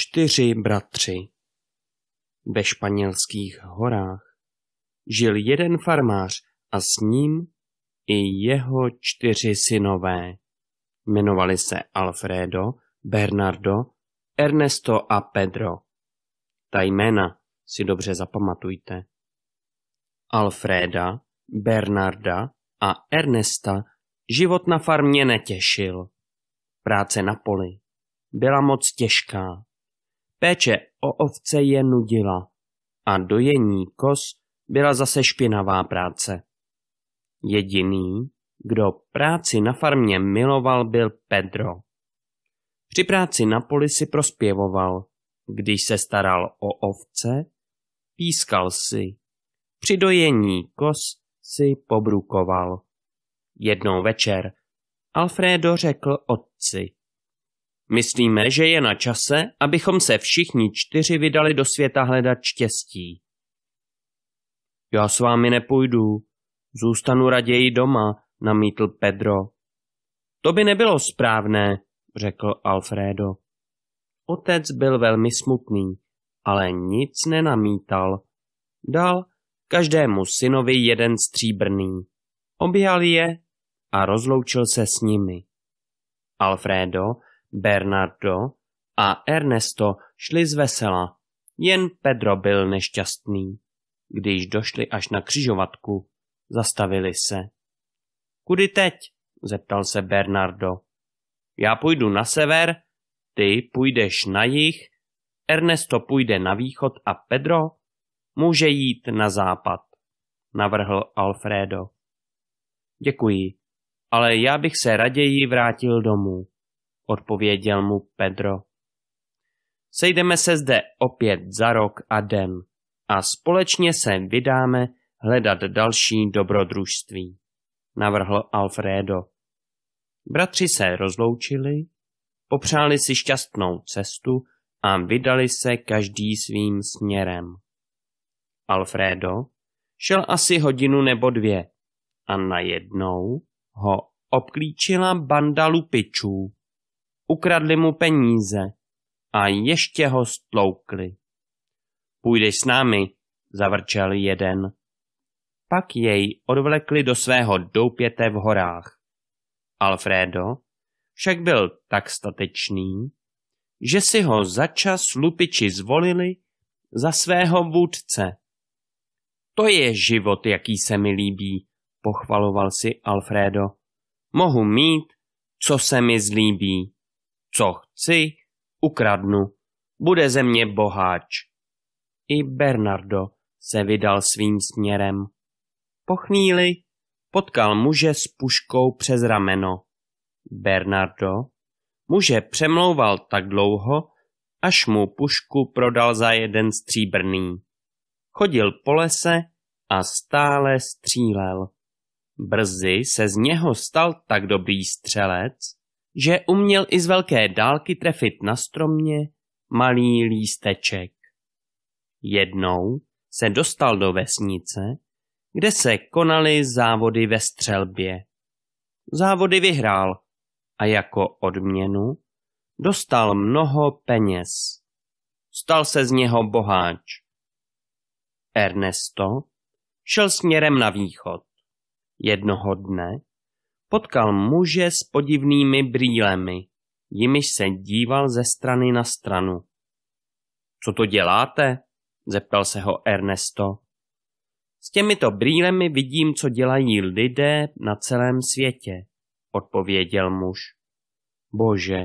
čtyři bratři. Ve španělských horách žil jeden farmář a s ním i jeho čtyři synové. Jmenovali se Alfredo, Bernardo, Ernesto a Pedro. Ta jména si dobře zapamatujte. Alfreda, Bernarda a Ernesta život na farmě netěšil. Práce na poli byla moc těžká. Péče o ovce je nudila a dojení kos byla zase špinavá práce. Jediný, kdo práci na farmě miloval, byl Pedro. Při práci na poli si prospěvoval, když se staral o ovce, pískal si. Při dojení kos si pobrukoval. Jednou večer Alfredo řekl otci. Myslíme, že je na čase, abychom se všichni čtyři vydali do světa hledat štěstí. Já s vámi nepůjdu, zůstanu raději doma, namítl Pedro. To by nebylo správné, řekl Alfredo. Otec byl velmi smutný, ale nic nenamítal. Dal každému synovi jeden stříbrný. Objal je a rozloučil se s nimi. Alfredo Bernardo a Ernesto šli z vesela, jen Pedro byl nešťastný. Když došli až na křižovatku, zastavili se. Kudy teď? zeptal se Bernardo. Já půjdu na sever, ty půjdeš na jih, Ernesto půjde na východ a Pedro může jít na západ, navrhl Alfredo. Děkuji, ale já bych se raději vrátil domů odpověděl mu Pedro. Sejdeme se zde opět za rok a den a společně se vydáme hledat další dobrodružství, navrhl Alfredo. Bratři se rozloučili, popřáli si šťastnou cestu a vydali se každý svým směrem. Alfredo šel asi hodinu nebo dvě a najednou ho obklíčila banda lupičů, ukradli mu peníze a ještě ho stloukli. Půjdeš s námi, zavrčel jeden. Pak jej odvlekli do svého doupěte v horách. Alfredo však byl tak statečný, že si ho začas lupiči zvolili za svého vůdce. To je život, jaký se mi líbí, pochvaloval si Alfredo. Mohu mít, co se mi zlíbí co chci, ukradnu. Bude ze mě boháč. I Bernardo se vydal svým směrem. Po chvíli potkal muže s puškou přes rameno. Bernardo muže přemlouval tak dlouho, až mu pušku prodal za jeden stříbrný. Chodil po lese a stále střílel. Brzy se z něho stal tak dobrý střelec, že uměl i z velké dálky trefit na stromě malý lísteček. Jednou se dostal do vesnice, kde se konaly závody ve střelbě. Závody vyhrál a jako odměnu dostal mnoho peněz. Stal se z něho boháč. Ernesto šel směrem na východ. Jednoho dne Potkal muže s podivnými brýlemi, jimiž se díval ze strany na stranu. Co to děláte? zeptal se ho Ernesto. S těmito brýlemi vidím, co dělají lidé na celém světě, odpověděl muž. Bože,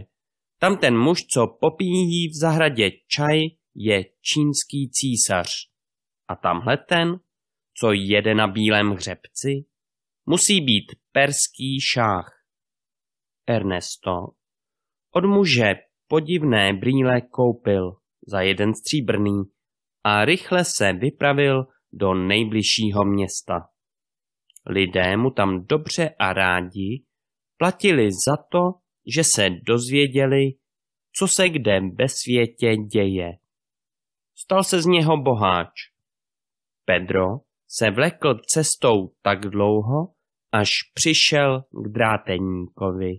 tam ten muž, co popíjí v zahradě čaj, je čínský císař. A tamhle ten, co jede na bílém hřebci, musí být perský šách. Ernesto od muže podivné brýle koupil za jeden stříbrný a rychle se vypravil do nejbližšího města. Lidé mu tam dobře a rádi platili za to, že se dozvěděli, co se kde ve světě děje. Stal se z něho boháč. Pedro se vlekl cestou tak dlouho, až přišel k dráteníkovi.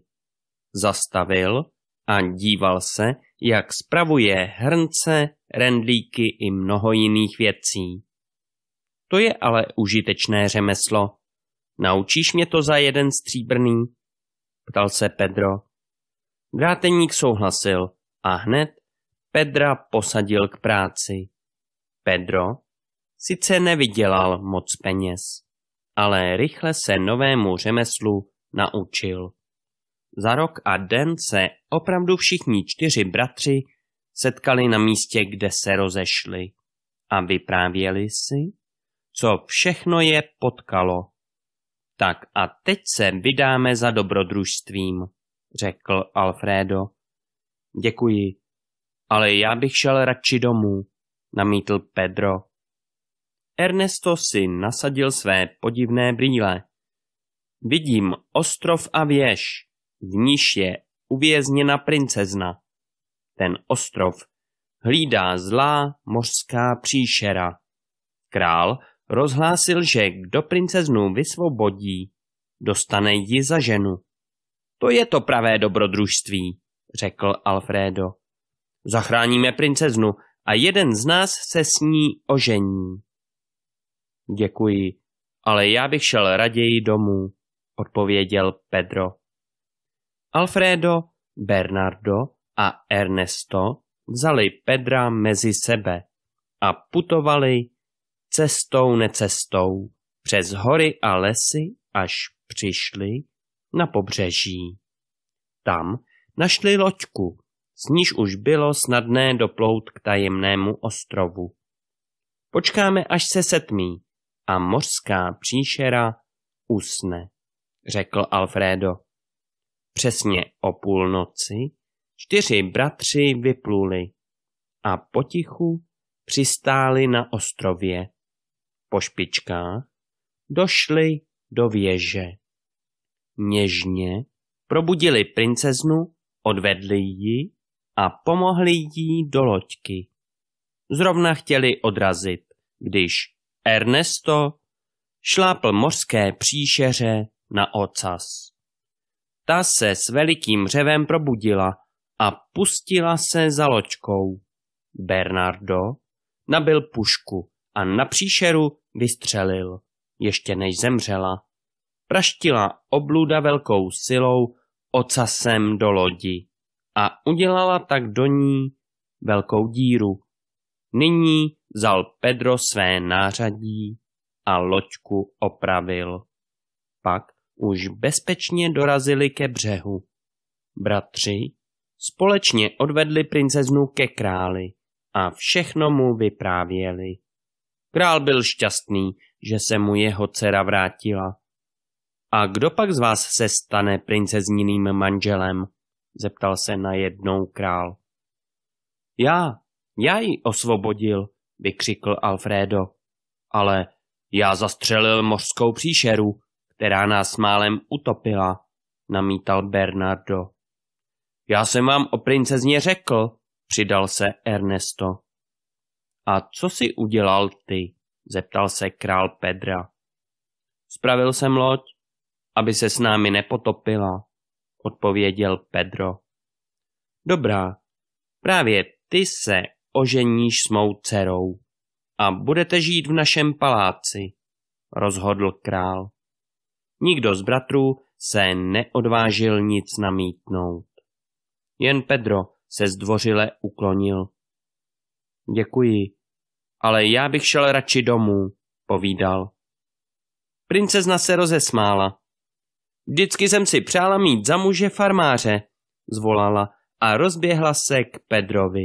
Zastavil a díval se, jak spravuje hrnce, rendlíky i mnoho jiných věcí. To je ale užitečné řemeslo. Naučíš mě to za jeden stříbrný? Ptal se Pedro. Dráteník souhlasil a hned Pedra posadil k práci. Pedro sice nevydělal moc peněz ale rychle se novému řemeslu naučil. Za rok a den se opravdu všichni čtyři bratři setkali na místě, kde se rozešli a vyprávěli si, co všechno je potkalo. Tak a teď se vydáme za dobrodružstvím, řekl Alfredo. Děkuji, ale já bych šel radši domů, namítl Pedro. Ernesto si nasadil své podivné brýle. Vidím ostrov a věž, v níž je uvězněna princezna. Ten ostrov hlídá zlá mořská příšera. Král rozhlásil, že kdo princeznu vysvobodí, dostane ji za ženu. To je to pravé dobrodružství, řekl Alfredo. Zachráníme princeznu a jeden z nás se s ní ožení. Děkuji, ale já bych šel raději domů, odpověděl Pedro. Alfredo, Bernardo a Ernesto vzali Pedra mezi sebe a putovali cestou necestou přes hory a lesy, až přišli na pobřeží. Tam našli loďku, z níž už bylo snadné doplout k tajemnému ostrovu. Počkáme, až se setmí, a mořská příšera usne, řekl Alfredo. Přesně o půlnoci čtyři bratři vypluli a potichu přistáli na ostrově. Po špičkách došli do věže. Něžně probudili princeznu, odvedli ji a pomohli jí do loďky. Zrovna chtěli odrazit, když Ernesto šlápl mořské příšeře na ocas. Ta se s velikým řevem probudila a pustila se za ločkou. Bernardo nabil pušku a na příšeru vystřelil, ještě než zemřela. Praštila obluda velkou silou ocasem do lodi a udělala tak do ní velkou díru. Nyní Vzal Pedro své nářadí a loďku opravil. Pak už bezpečně dorazili ke břehu. Bratři společně odvedli princeznu ke králi a všechno mu vyprávěli. Král byl šťastný, že se mu jeho dcera vrátila. A kdo pak z vás se stane princezniným manželem? zeptal se najednou král. Já, já ji osvobodil, vykřikl Alfredo. Ale já zastřelil mořskou příšeru, která nás málem utopila, namítal Bernardo. Já jsem vám o princezně řekl, přidal se Ernesto. A co si udělal ty? zeptal se král Pedra. Spravil jsem loď, aby se s námi nepotopila, odpověděl Pedro. Dobrá, právě ty se oženíš s mou dcerou a budete žít v našem paláci, rozhodl král. Nikdo z bratrů se neodvážil nic namítnout. Jen Pedro se zdvořile uklonil. Děkuji, ale já bych šel radši domů, povídal. Princezna se rozesmála. Vždycky jsem si přála mít za muže farmáře, zvolala a rozběhla se k Pedrovi.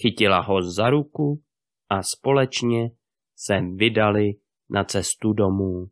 Chytila ho za ruku a společně se vydali na cestu domů.